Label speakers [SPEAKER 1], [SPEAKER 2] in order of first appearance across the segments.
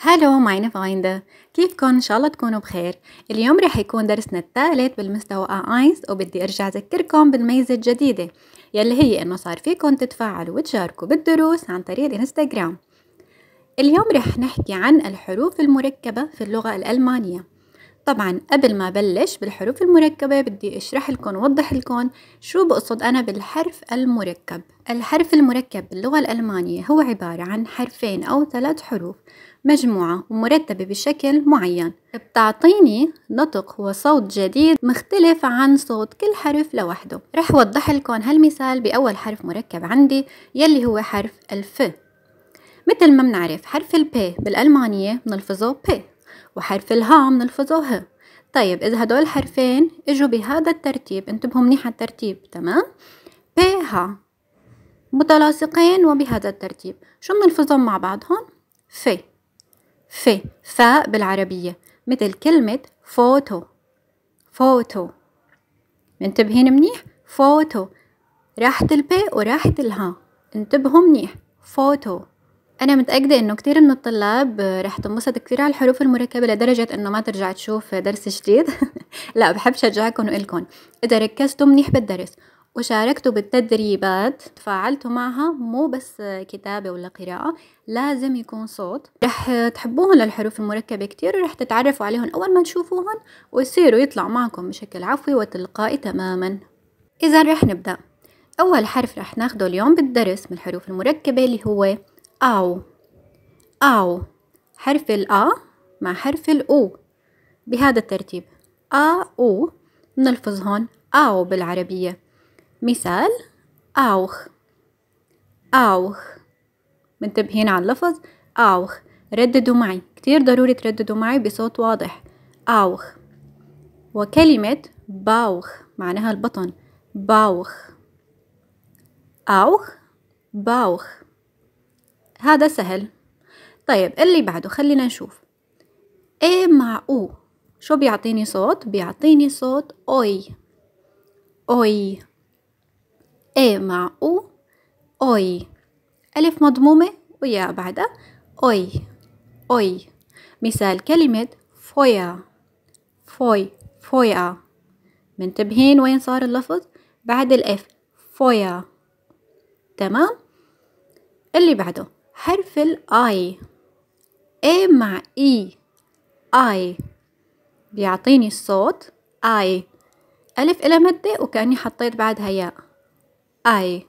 [SPEAKER 1] هلو معانا في عايندة كيفكن ان شاء الله تكونوا بخير اليوم رح يكون درسنا الثالث بالمستوى اينز وبدي ارجع اذكركم بالميزة الجديدة يلي هي انه صار فيكن تتفاعلوا وتشاركوا بالدروس عن طريق انستغرام اليوم رح نحكي عن الحروف المركبة في اللغة الألمانية طبعا قبل ما بلش بالحروف المركبة بدي اشرح لكم ووضح لكم شو بقصد انا بالحرف المركب الحرف المركب باللغة الألمانية هو عبارة عن حرفين أو ثلاث حروف مجموعة ومرتبة بشكل معين بتعطيني نطق وصوت جديد مختلف عن صوت كل حرف لوحده رح وضح لكم هالمثال بأول حرف مركب عندي يلي هو حرف الف مثل ما بنعرف حرف البي بالألمانية بنلفظه بي وحرف الها من ه طيب إذا هدول الحرفين إجوا بهذا الترتيب انتبهوا منيح على الترتيب تمام ب ها متلاصقين وبهذا الترتيب شو بنلفظهم مع بعضهم في في فاء بالعربية مثل كلمة فوتو فوتو منتبهين منيح فوتو راحت البي وراحت الها انتبهوا منيح فوتو أنا متأكدة إنه كتير من الطلاب رح تنبسط كتير على الحروف المركبة لدرجة إنه ما ترجع تشوف درس جديد لا بحب شجعكم وإلكم إذا ركزتوا منيح بالدرس وشاركتوا بالتدريبات تفاعلتوا معها مو بس كتابة ولا قراءة لازم يكون صوت رح تحبوهم للحروف المركبة كتير ورح تتعرفوا عليهم أول ما تشوفوهم ويصيروا يطلعوا معكم بشكل عفوي وتلقائي تماما إذا رح نبدأ أول حرف رح ناخده اليوم بالدرس من الحروف المركبة اللي هو أو أو حرف الأ مع حرف الأو بهذا الترتيب أ أو نلفظ هون أو بالعربية مثال أوخ أوخ منتبهين على اللفظ أوخ رددوا معي كتير ضروري ترددوا معي بصوت واضح أوخ وكلمة باوخ معناها البطن باوخ أوخ باوخ هذا سهل طيب اللي بعده خلينا نشوف A مع U شو بيعطيني صوت بيعطيني صوت أوي أوي A مع U أوي ألف مضمومة ويا بعدها أوي أوي مثال كلمة فويا فوي فويا منتبهين وين صار اللفظ بعد الاف فويا تمام اللي بعده حرف الاي A مع اي e. اي بيعطيني الصوت اي ألف إلى مدة وكأني حطيت بعدها ياء اي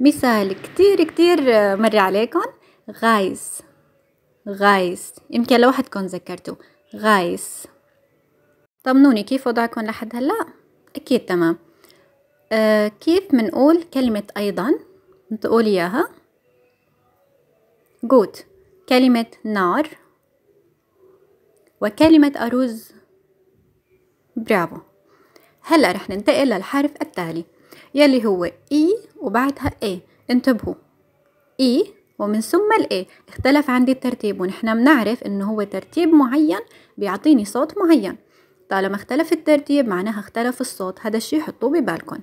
[SPEAKER 1] مثال كتير كتير مر عليكم غايز غايز يمكن لوحدكم ذكرتوا غايز طمنوني كيف وضعكم لحد هلا اكيد تمام أه كيف منقول كلمة ايضا انتقول اياها جوت كلمة نار وكلمة أرز برافو هلا رح ننتقل للحرف التالي يلي هو إي وبعدها إي انتبهوا إي ومن ثم الإي اختلف عندي الترتيب ونحن بنعرف إنه هو ترتيب معين بيعطيني صوت معين طالما اختلف الترتيب معناها اختلف الصوت هذا الشي حطوه ببالكم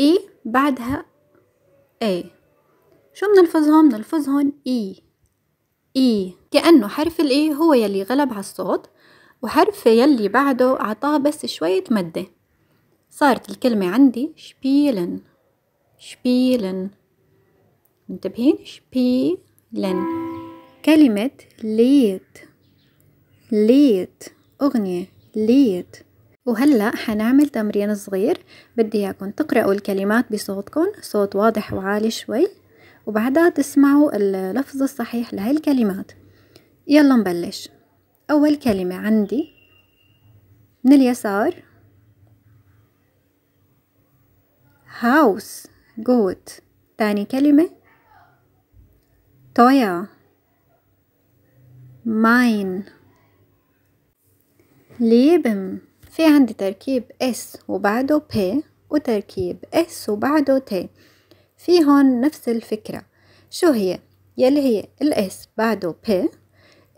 [SPEAKER 1] إي بعدها إي شو بنلفظهم بنلفظهم اي e. اي e. كأنه حرف الاي هو يلي غلب على الصوت وحرف يلي بعده أعطاه بس شوية مدة صارت الكلمة عندي شبيلن شبيلن منتبهين شبيلن كلمة ليت ليت أغنية ليت وهلأ حنعمل تمرين صغير بدي إياكم تقرأوا الكلمات بصوتكم صوت واضح وعالي شوي وبعدها تسمعوا اللفظ الصحيح لهي الكلمات يلا نبلش أول كلمة عندي من اليسار هاوس جوت تاني كلمة تويا ماين ليبم في عندي تركيب اس وبعده بي وتركيب اس وبعده تي في هون نفس الفكرة شو هي يلي هي الاس بعده ب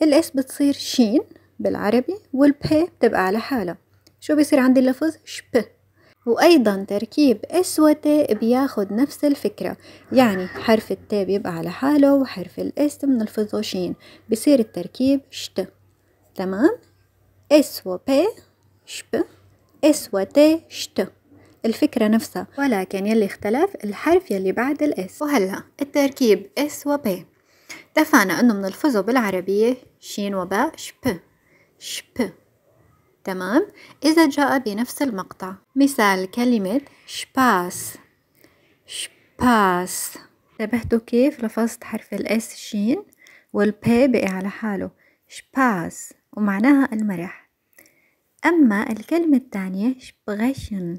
[SPEAKER 1] الاس بتصير شين بالعربي والب بتبقى على حالها شو بيصير عندي اللفظ شب وأيضا تركيب اس وت بياخد نفس الفكرة يعني حرف الت بيبقى على حاله وحرف الاس بنلفظه شين بصير التركيب شت تمام اس ب شب اس وت شت الفكرة نفسها ولكن يلي اختلف الحرف يلي بعد الاس وهلا التركيب اس و ب اتفقنا انه بنلفظه بالعربية شين وباء شب شب تمام إذا جاء بنفس المقطع مثال كلمة شباس شباس انتبهتوا كيف لفظت حرف الاس شين والبي بقي على حاله شباس ومعناها المرح أما الكلمة الثانية شبغشن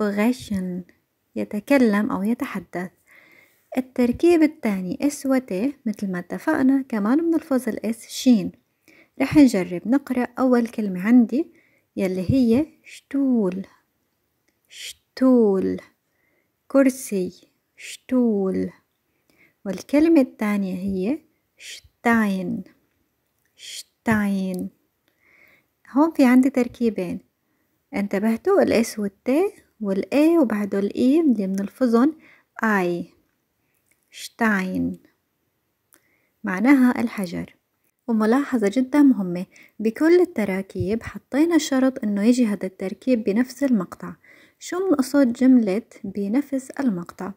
[SPEAKER 1] بغشن يتكلم أو يتحدث التركيب الثاني اس و ت مثل ما اتفقنا كمان بنلفظ الاس شين رح نجرب نقرأ أول كلمة عندي يلي هي شتول شتول كرسي شتول والكلمة الثانية هي شتاين شتاين هون في عندي تركيبين انتبهتوا الاس والتي والإي وبعده الإي اللي بنلفظن آي شتاين معناها الحجر وملاحظة جدا مهمة بكل التراكيب حطينا شرط انه يجي هذا التركيب بنفس المقطع شو بنقصد جملة بنفس المقطع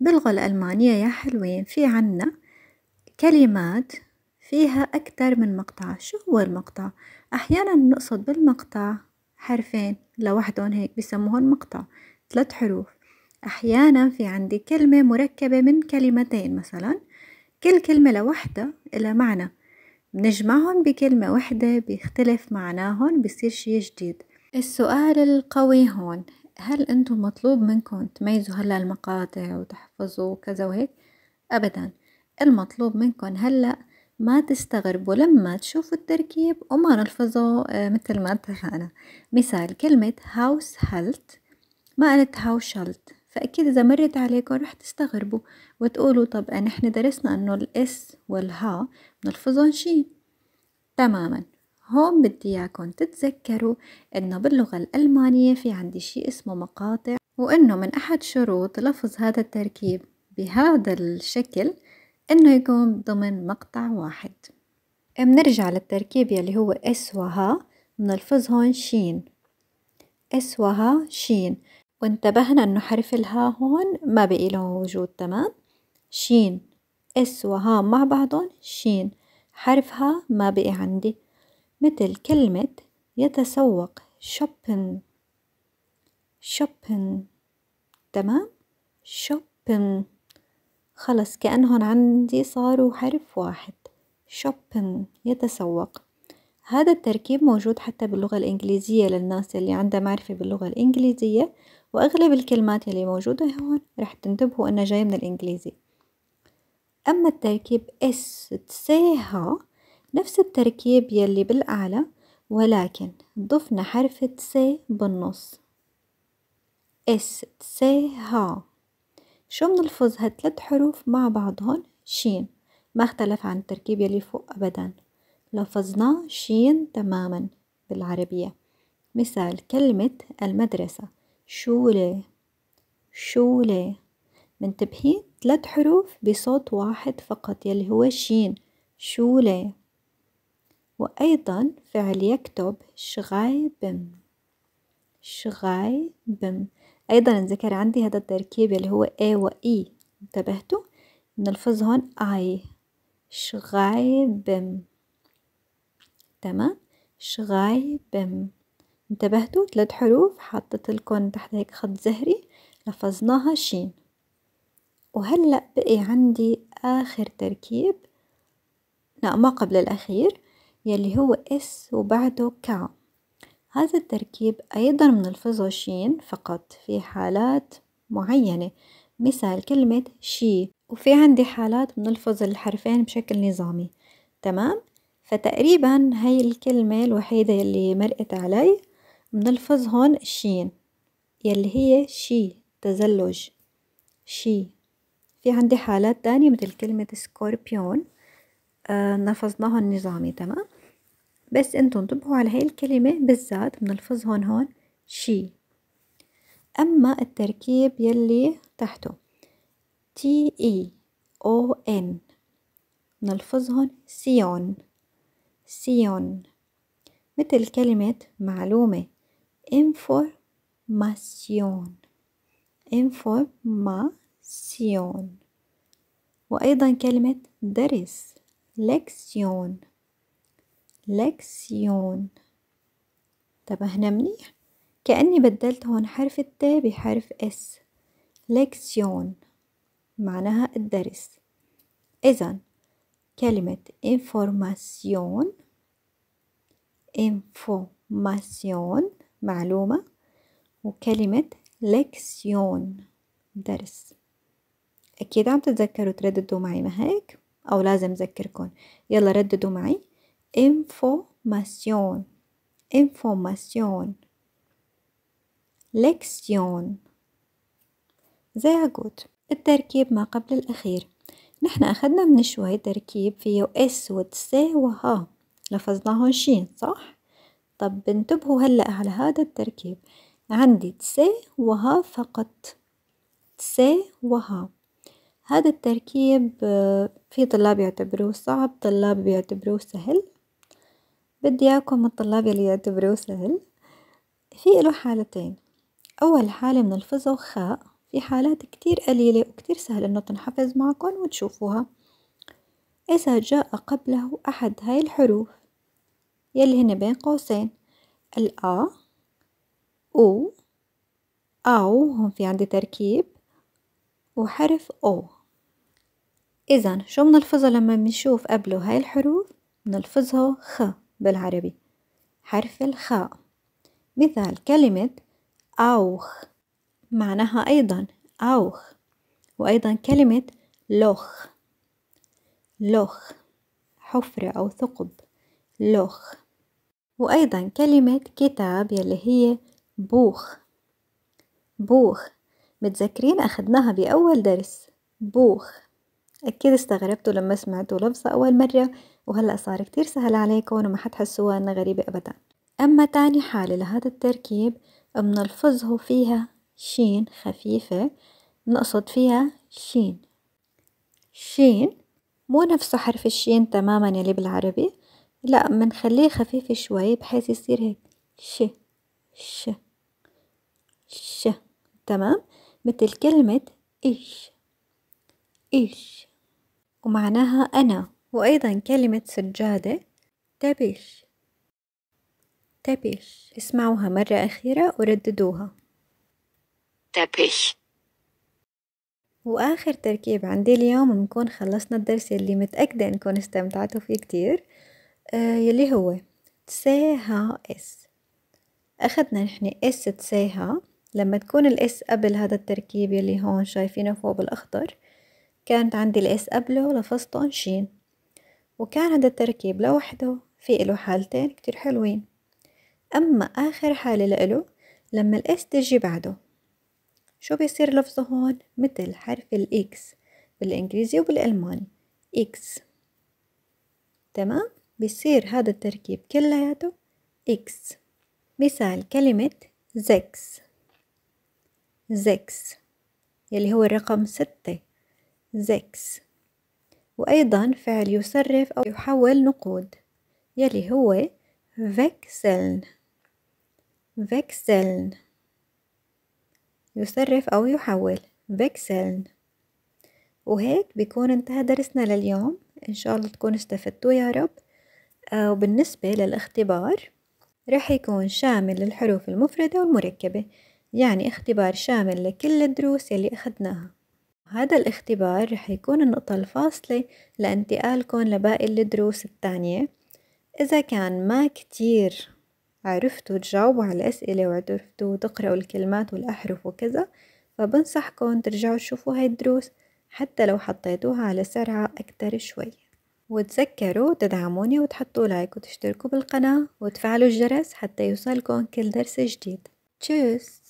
[SPEAKER 1] باللغة الألمانية يا حلوين في عنا كلمات فيها أكثر من مقطع شو هو المقطع؟ أحيانا نقصد بالمقطع حرفين لوحدهم هيك بسموهن مقطع ثلاث حروف أحيانا في عندي كلمة مركبة من كلمتين مثلا كل كلمة لوحدها لها معنى بنجمعهم بكلمة واحدة بيختلف معناهم بصير شي جديد السؤال القوي هون هل انتم مطلوب منكم تميزوا هلا المقاطع وتحفظوا كذا وهيك ابدا المطلوب منكم هلا ما تستغربوا لما تشوفوا التركيب وما نلفظه آه، مثل ما اتفقنا مثال كلمة هاوس هلت ما قالت هاوس هلت فأكيد إذا مرت عليكم رح تستغربوا وتقولوا طب آه، نحن درسنا أنه الإس والها نلفظهم شي تماما هون بدي إياكم تتذكروا أنه باللغة الألمانية في عندي شي اسمه مقاطع وأنه من أحد شروط لفظ هذا التركيب بهذا الشكل أنه يكون ضمن مقطع واحد بنرجع للتركيب يلي هو اس وها بنلفظ هون شين اس وها شين وانتبهنا أنه حرف الها هون ما بقي له وجود تمام شين اس وها مع بعضهم شين حرفها ما بقي عندي مثل كلمة يتسوق شوبن شوبن تمام شوبن خلص كأنهم عندي صاروا حرف واحد شوبين يتسوق هذا التركيب موجود حتى باللغة الإنجليزية للناس اللي عندها معرفة باللغة الإنجليزية وأغلب الكلمات اللي موجودة هون رح تنتبهوا أنها جاية من الإنجليزي أما التركيب اس تسيها نفس التركيب يلي بالأعلى ولكن ضفنا حرف تسي بالنص اس تسيها شو بنلفظ هالتلات حروف مع بعضهن شين ما اختلف عن التركيب يلي فوق أبدا لفظناه شين تماما بالعربية مثال كلمة المدرسة شولة شولة منتبهين ثلاث حروف بصوت واحد فقط يلي هو شين شولة وأيضا فعل يكتب شغايبم شغايبم أيضا الذكر عندي هذا التركيب اللي هو اي و اي e. انتبهتوا نلفظ هون اي شغايبم تمام شغايبم انتبهتوا ثلاث حروف حطيت لكم تحت هيك خط زهري لفظناها شين وهلأ بقي عندي آخر تركيب لا ما قبل الأخير يلي هو اس وبعده كا هذا التركيب أيضا من الفزوشين شين فقط في حالات معينة مثال كلمة شي وفي عندي حالات بنلفظ الحرفين بشكل نظامي تمام فتقريبا هاي الكلمة الوحيدة اللي مرقت علي بنلفظ هون شين يلي هي شي تزلج شي في عندي حالات تانية مثل كلمة سكوربيون آه نفذناها النظامي تمام بس انتم انتبهوا على هاي الكلمة بالذات بنلفظ هون شي أما التركيب يلي تحته تي اي او ان هون سيون سيون مثل كلمة معلومة information information وأيضا كلمة درس لكسيون لكسيون طب هنا منيح كأني بدلت هون حرف التاء بحرف اس لكسيون معناها الدرس إذا كلمة information information معلومة وكلمة لكسيون درس أكيد عم تتذكروا ترددوا معي ما هيك أو لازم أذكركم يلا رددوا معي information information lection زي gut. التركيب ما قبل الأخير نحن أخذنا من شوي تركيب فيه اس و و ها لفظناه شين صح؟ طب انتبهوا هلأ على هذا التركيب عندي تس ها فقط تس ها هذا التركيب آه، في طلاب يعتبروه صعب طلاب بيعتبروه سهل بدي إياكم الطلاب يلي يعتبروه سهل في له حالتين أول حالة من الفظ وخاء في حالات كتير قليلة وكتير سهل إنه تنحفظ معكم وتشوفوها إذا جاء قبله أحد هاي الحروف يلي هن بين قوسين الأ أو أو هون في عندي تركيب وحرف أو إذا شو بنلفظه لما بنشوف قبله هاي الحروف بنلفظه خ بالعربي حرف الخاء مثال كلمة أوخ معناها أيضا أوخ وأيضا كلمة لوخ لوخ حفرة أو ثقب لوخ وأيضا كلمة كتاب يلي هي بوخ بوخ متذكرين أخدناها بأول درس بوخ أكيد استغربتوا لما سمعتوا لفظة أول مرة وهلأ صار كتير سهل عليكم وما حتحسوها أنها غريبة أبدا أما تاني حالة لهذا التركيب بنلفظه فيها شين خفيفة نقصد فيها شين شين مو نفسه حرف الشين تماما يلي بالعربي لا منخليه خفيف شوي بحيث يصير هيك ش ش ش تمام مثل كلمة إيش إيش ومعناها أنا وأيضا كلمة سجادة تبش تبش اسمعوها مرة أخيرة ورددوها تبش وآخر تركيب عندي اليوم بنكون خلصنا الدرس يلي متأكدة إنكم استمتعتوا فيه كتير آه يلي هو تساها اس أخذنا نحن اس تساها لما تكون الاس قبل هذا التركيب يلي هون شايفينه فوق بالأخضر كانت عندي الاس قبله لفظ شين وكان هذا التركيب لوحده في له حالتين كتير حلوين أما آخر حالة لإله لما الاس تجي بعده شو بيصير لفظه هون مثل حرف الاكس بالإنجليزي وبالألماني اكس تمام بيصير هذا التركيب كلياته اكس مثال كلمة زكس زكس يلي هو الرقم ستة زكس وأيضا فعل يصرف أو يحول نقود يلي هو فيكسلن فيكسلن يصرف أو يحول فيكسلن وهيك بيكون انتهى درسنا لليوم إن شاء الله تكونوا استفدتوا يا رب آه، وبالنسبة للاختبار رح يكون شامل للحروف المفردة والمركبة يعني اختبار شامل لكل الدروس اللي أخذناها هذا الاختبار رح يكون النقطة الفاصلة لانتقالكن لباقي الدروس التانية إذا كان ما كتير عرفتوا تجاوبوا على الأسئلة وعرفتوا تقرأوا الكلمات والأحرف وكذا فبنصحكن ترجعوا تشوفوا هاي الدروس حتى لو حطيتوها على سرعة أكتر شوي وتذكروا تدعموني وتحطوا لايك وتشتركوا بالقناة وتفعلوا الجرس حتى يوصلكم كل درس جديد تشيس